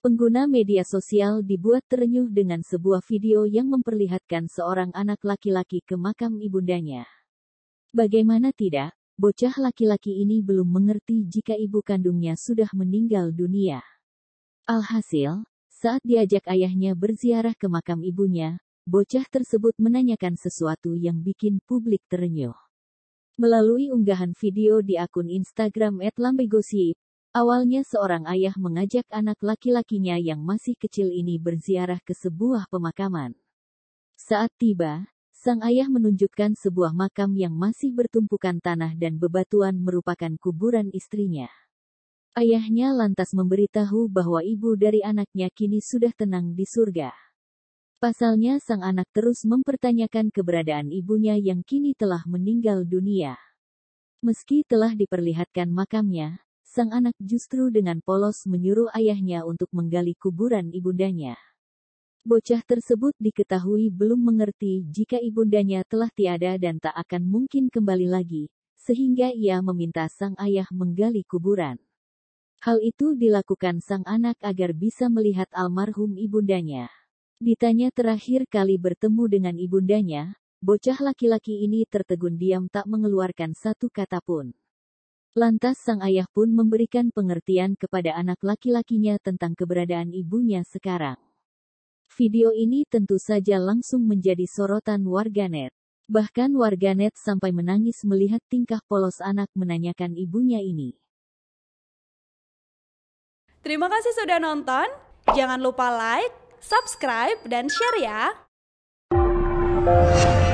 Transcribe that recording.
Pengguna media sosial dibuat terenyuh dengan sebuah video yang memperlihatkan seorang anak laki-laki ke makam ibundanya. Bagaimana tidak, bocah laki-laki ini belum mengerti jika ibu kandungnya sudah meninggal dunia. Alhasil, saat diajak ayahnya berziarah ke makam ibunya, bocah tersebut menanyakan sesuatu yang bikin publik terenyuh. Melalui unggahan video di akun Instagram @lambegosip, Awalnya seorang ayah mengajak anak laki-lakinya yang masih kecil ini berziarah ke sebuah pemakaman. Saat tiba, sang ayah menunjukkan sebuah makam yang masih bertumpukan tanah dan bebatuan merupakan kuburan istrinya. Ayahnya lantas memberitahu bahwa ibu dari anaknya kini sudah tenang di surga. Pasalnya sang anak terus mempertanyakan keberadaan ibunya yang kini telah meninggal dunia. Meski telah diperlihatkan makamnya, sang anak justru dengan polos menyuruh ayahnya untuk menggali kuburan ibundanya. Bocah tersebut diketahui belum mengerti jika ibundanya telah tiada dan tak akan mungkin kembali lagi, sehingga ia meminta sang ayah menggali kuburan. Hal itu dilakukan sang anak agar bisa melihat almarhum ibundanya. Ditanya terakhir kali bertemu dengan ibundanya, bocah laki-laki ini tertegun diam tak mengeluarkan satu kata pun. Lantas sang ayah pun memberikan pengertian kepada anak laki-lakinya tentang keberadaan ibunya sekarang. Video ini tentu saja langsung menjadi sorotan warganet. Bahkan warganet sampai menangis melihat tingkah polos anak menanyakan ibunya ini. Terima kasih sudah nonton. Jangan lupa like, subscribe, dan share ya.